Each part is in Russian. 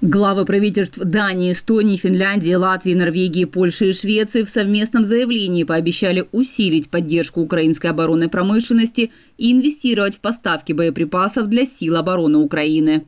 Главы правительств Дании, Эстонии, Финляндии, Латвии, Норвегии, Польши и Швеции в совместном заявлении пообещали усилить поддержку украинской оборонной промышленности и инвестировать в поставки боеприпасов для сил обороны Украины.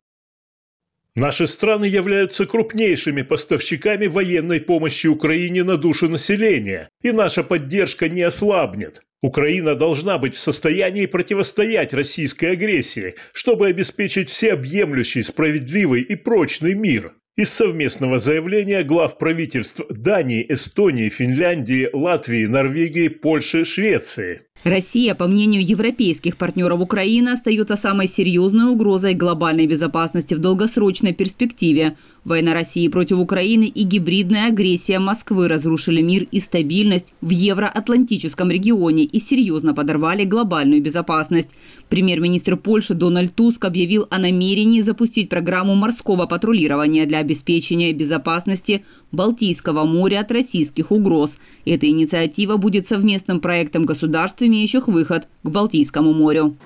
Наши страны являются крупнейшими поставщиками военной помощи Украине на душу населения, и наша поддержка не ослабнет. Украина должна быть в состоянии противостоять российской агрессии, чтобы обеспечить всеобъемлющий, справедливый и прочный мир. Из совместного заявления глав правительств Дании, Эстонии, Финляндии, Латвии, Норвегии, Польши, Швеции. Россия, по мнению европейских партнеров Украины, остается самой серьезной угрозой глобальной безопасности в долгосрочной перспективе. Война России против Украины и гибридная агрессия Москвы разрушили мир и стабильность в евроатлантическом регионе и серьезно подорвали глобальную безопасность. Премьер-министр Польши Дональд Туск объявил о намерении запустить программу морского патрулирования для обеспечения безопасности Балтийского моря от российских угроз. Эта инициатива будет совместным проектом государств имеющих выход к Балтийскому морю.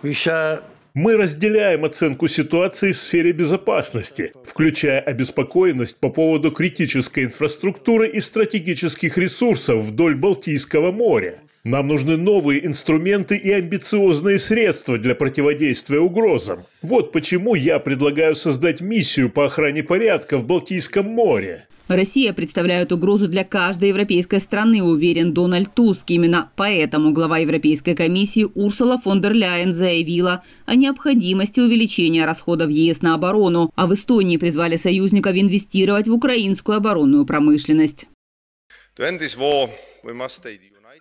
Мы разделяем оценку ситуации в сфере безопасности, включая обеспокоенность по поводу критической инфраструктуры и стратегических ресурсов вдоль Балтийского моря. Нам нужны новые инструменты и амбициозные средства для противодействия угрозам. Вот почему я предлагаю создать миссию по охране порядка в Балтийском море. Россия представляет угрозу для каждой европейской страны, уверен Дональд Туск. Именно поэтому глава Европейской комиссии Урсула фон дер Ляйен заявила о необходимости увеличения расходов ЕС на оборону, а в Эстонии призвали союзников инвестировать в украинскую оборонную промышленность.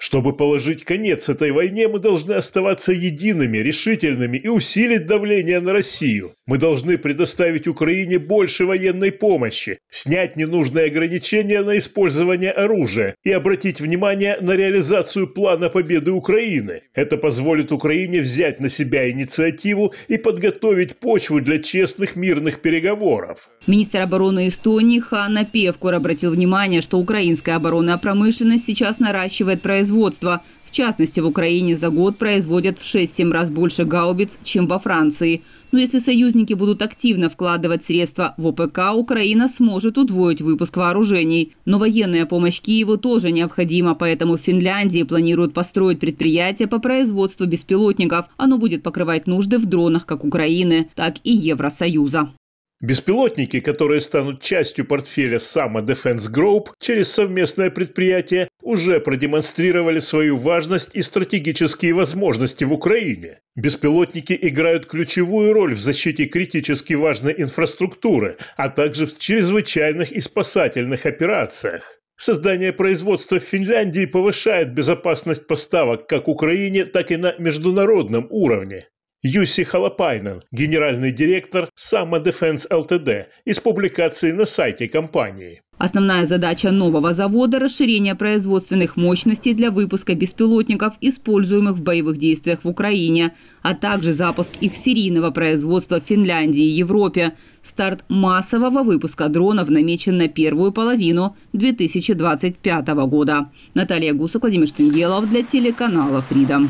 Чтобы положить конец этой войне, мы должны оставаться едиными, решительными и усилить давление на Россию. Мы должны предоставить Украине больше военной помощи, снять ненужные ограничения на использование оружия и обратить внимание на реализацию плана победы Украины. Это позволит Украине взять на себя инициативу и подготовить почву для честных мирных переговоров. Министр обороны Эстонии Ханна Певкур обратил внимание, что украинская оборонная промышленность сейчас наращивает производство производства. В частности, в Украине за год производят в 6-7 раз больше гаубиц, чем во Франции. Но если союзники будут активно вкладывать средства в ОПК, Украина сможет удвоить выпуск вооружений. Но военная помощь Киеву тоже необходима, поэтому в Финляндии планируют построить предприятие по производству беспилотников. Оно будет покрывать нужды в дронах как Украины, так и Евросоюза. Беспилотники, которые станут частью портфеля Sama Defense Group через совместное предприятие, уже продемонстрировали свою важность и стратегические возможности в Украине. Беспилотники играют ключевую роль в защите критически важной инфраструктуры, а также в чрезвычайных и спасательных операциях. Создание производства в Финляндии повышает безопасность поставок как Украине, так и на международном уровне. Юси Халапайнен, генеральный директор Sama Defense ЛТД, из публикации на сайте компании. Основная задача нового завода – расширение производственных мощностей для выпуска беспилотников, используемых в боевых действиях в Украине, а также запуск их серийного производства в Финляндии и Европе. Старт массового выпуска дронов намечен на первую половину 2025 года. Наталья Гусок, Владимир Штенгелов для телеканала «Фридом».